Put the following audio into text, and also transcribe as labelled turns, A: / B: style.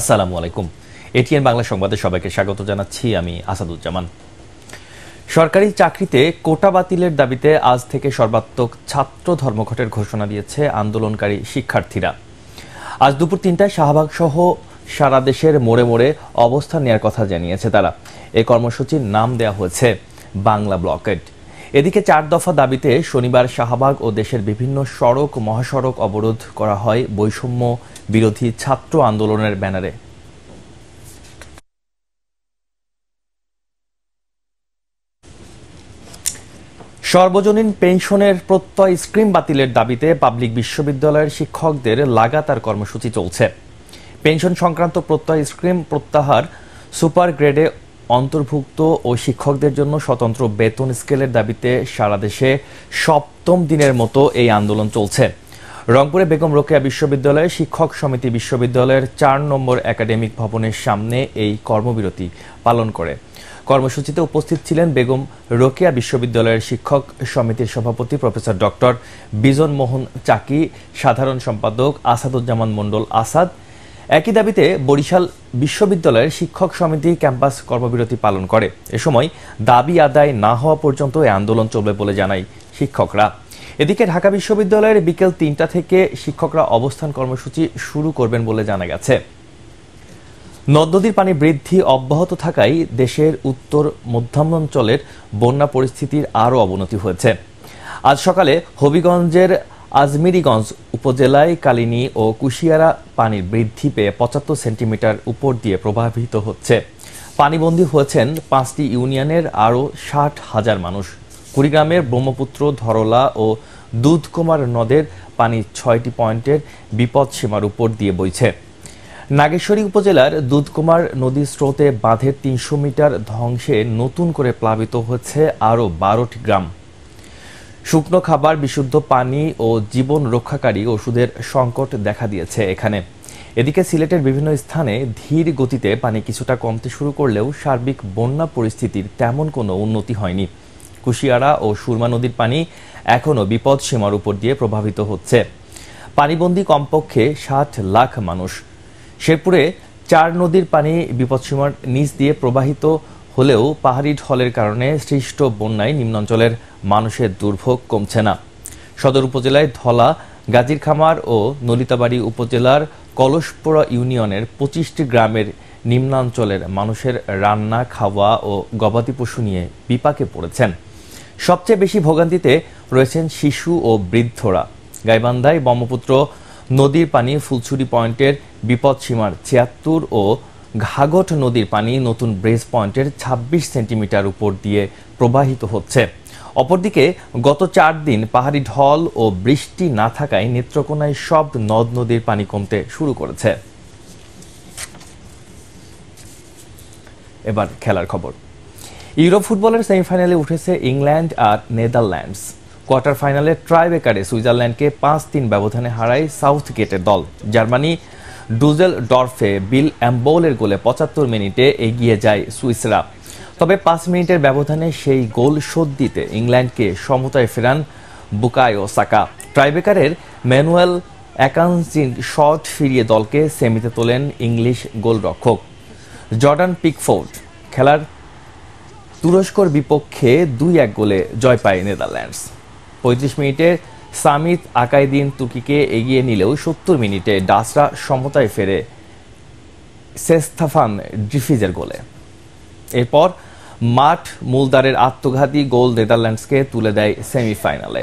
A: আসসালামু আলাইকুম এটিএন বাংলা সংবাদে সবাইকে স্বাগত জানাচ্ছি আমি আসাদুজ্জামান সরকারি চাকরিতে কোটা বাতিলের দাবিতে আজ থেকে সর্বাত্মক ছাত্র ধর্মঘটের ঘোষণা দিয়েছে আন্দোলনকারী শিক্ষার্থীরা আজ দুপুর তিনটায় শাহবাগ সহ সারা দেশের মোড়ে মোড়ে অবস্থান নেওয়ার কথা জানিয়েছে তারা এই কর্মসূচির নাম দেয়া হয়েছে বাংলা ব্লকেট এদিকে চার দফা দাবিতে শনিবার শাহবাগ ও দেশের বিভিন্ন সড়ক মহাসড়ক অবরোধ করা হয় বৈষম্য বিরোধী ছাত্র আন্দোলনের ব্যানারে সর্বজনীন পেনশনের প্রত্যয় স্ক্রিম বাতিলের দাবিতে পাবলিক বিশ্ববিদ্যালয়ের শিক্ষকদের লাগাতার কর্মসূচি চলছে পেনশন সংক্রান্ত প্রত্যয় স্ক্রিম প্রত্যাহার সুপার গ্রেডে অন্তর্ভুক্ত ও শিক্ষকদের জন্য স্বতন্ত্র বেতন স্কেলের দাবিতে সারা দেশে সপ্তম দিনের মতো এই আন্দোলন চলছে রংপুরে বেগম রোকেয়া বিশ্ববিদ্যালয়ে শিক্ষক সমিতি বিশ্ববিদ্যালয়ের চার নম্বর একাডেমিক ভবনের সামনে এই কর্মবিরতি পালন করে কর্মসূচিতে উপস্থিত ছিলেন বেগম রোকেয়া বিশ্ববিদ্যালয়ের শিক্ষক সমিতির সভাপতি প্রফেসর ডক্টর বিজন মোহন চাকি সাধারণ সম্পাদক আসাদুজ্জামান মণ্ডল আসাদ একই দাবিতে বরিশাল বিশ্ববিদ্যালয়ের শিক্ষক সমিতি ক্যাম্পাস কর্মবিরতি পালন করে এ সময় দাবি আদায় না হওয়া পর্যন্ত এই আন্দোলন চলবে বলে জানায় শিক্ষকরা এদিকে ঢাকা বিশ্ববিদ্যালয়ের বিকেল তিনটা থেকে শিক্ষকরা অবস্থান কর্মসূচি শুরু করবেন বলে জানা গেছে নদ নদীর পানি বৃদ্ধি অব্যাহত থাকায় দেশের উত্তর মধ্যাঞ্চলের বন্যা পরিস্থিতির আরও অবনতি হয়েছে আজ সকালে হবিগঞ্জের আজমিরিগঞ্জ উপজেলায় কালিনি ও কুশিয়ারা পানির বৃদ্ধি পেয়ে পঁচাত্তর সেন্টিমিটার উপর দিয়ে প্রভাবিত হচ্ছে পানিবন্দী হয়েছেন পাঁচটি ইউনিয়নের আরও ষাট হাজার মানুষ কুড়িগ্রামের ব্রহ্মপুত্র ধরলা ও দুধকুমার নদের পানি ছয়টি পয়েন্টের বিপদ সীমার উপর দিয়ে বইছে নাগেশ্বরী উপজেলার দুধকুমার নদীর স্রোতে বাঁধের তিনশো মিটার ধ্বংসে নতুন করে প্লাবিত হচ্ছে আরও বারোটি গ্রাম শুকনো খাবার বিশুদ্ধ পানি ও জীবন রক্ষাকারী ওষুধের সংকট দেখা দিয়েছে এখানে এদিকে সিলেটের বিভিন্ন স্থানে ধীর গতিতে পানি কিছুটা কমতে শুরু করলেও সার্বিক বন্যা পরিস্থিতির তেমন কোনো উন্নতি হয়নি কুশিয়ারা ও সুরমা নদীর পানি এখনও বিপদ সীমার উপর দিয়ে প্রভাবিত হচ্ছে পানিবন্দী কমপক্ষে ষাট লাখ মানুষ শেরপুরে চার নদীর পানি বিপদসীমার নিচ দিয়ে প্রবাহিত হলেও পাহাড়ি ঢলের কারণে সৃষ্ট বন্যায় নিম্নাঞ্চলের মানুষের দুর্ভোগ কমছে না সদর উপজেলায় ধলা গাজীর খামার ও নলিতাবাড়ি উপজেলার কলসপোড়া ইউনিয়নের পঁচিশটি গ্রামের নিম্নাঞ্চলের মানুষের রান্না খাওয়া ও গবাদি পশু নিয়ে বিপাকে পড়েছেন সবচেয়ে বেশি ভোগান্তিতে রয়েছেন শিশু ও বৃদ্ধরা গাইবান্ধায় ব্রহ্মপুত্র নদীর পানি ফুলছুরি পয়েন্টের বিপদসীমার ছিয়াত্তর ও ঘাগট নদীর পানি নতুন ব্রেজ পয়েন্টের ২৬ সেন্টিমিটার উপর দিয়ে প্রবাহিত হচ্ছে অপরদিকে গত চার দিন পাহাড়ি ঢল ও বৃষ্টি না থাকায় নেত্রকোনায় সব নদ নদীর পানি কমতে শুরু করেছে এবার খেলার খবর ইউরোপ ফুটবলের সেমিফাইনালে উঠেছে ইংল্যান্ড আর নেদারল্যান্ডস কোয়ার্টার ফাইনালে ট্রাইবেকারে সুইজারল্যান্ডকে পাঁচ তিন ব্যবধানে হারায় সাউথ গেটের দল জার্মানি ডুজেল ডর্ফে বিল অ্যাম্বোলের গোলে পঁচাত্তর মিনিটে এগিয়ে যায় সুইসরা তবে পাঁচ মিনিটের ব্যবধানে সেই গোল শোধ দিতে ইংল্যান্ডকে সমতায় ফেরান বুকায় সাকা ট্রাইবেকারের ম্যানুয়েল অ্যাকান্সিন শট ফিরিয়ে দলকে সেমিতে তোলেন ইংলিশ গোলরক্ষক জর্ডান পিকফোর্ড খেলার তুরস্কর বিপক্ষে দুই এক গোলে জয় পায় নেদারল্যান্ডস পঁয়ত্রিশ মিনিটে সামিত আকাইদিন তুকিকে এগিয়ে নিলেও সত্তর মিনিটে ডাসরা সমতায় ফেরে সেস্তাফান ডিফিজের গোলে এরপর মাঠ মুলদারের আত্মঘাতী গোল নেদারল্যান্ডসকে তুলে দেয় সেমিফাইনালে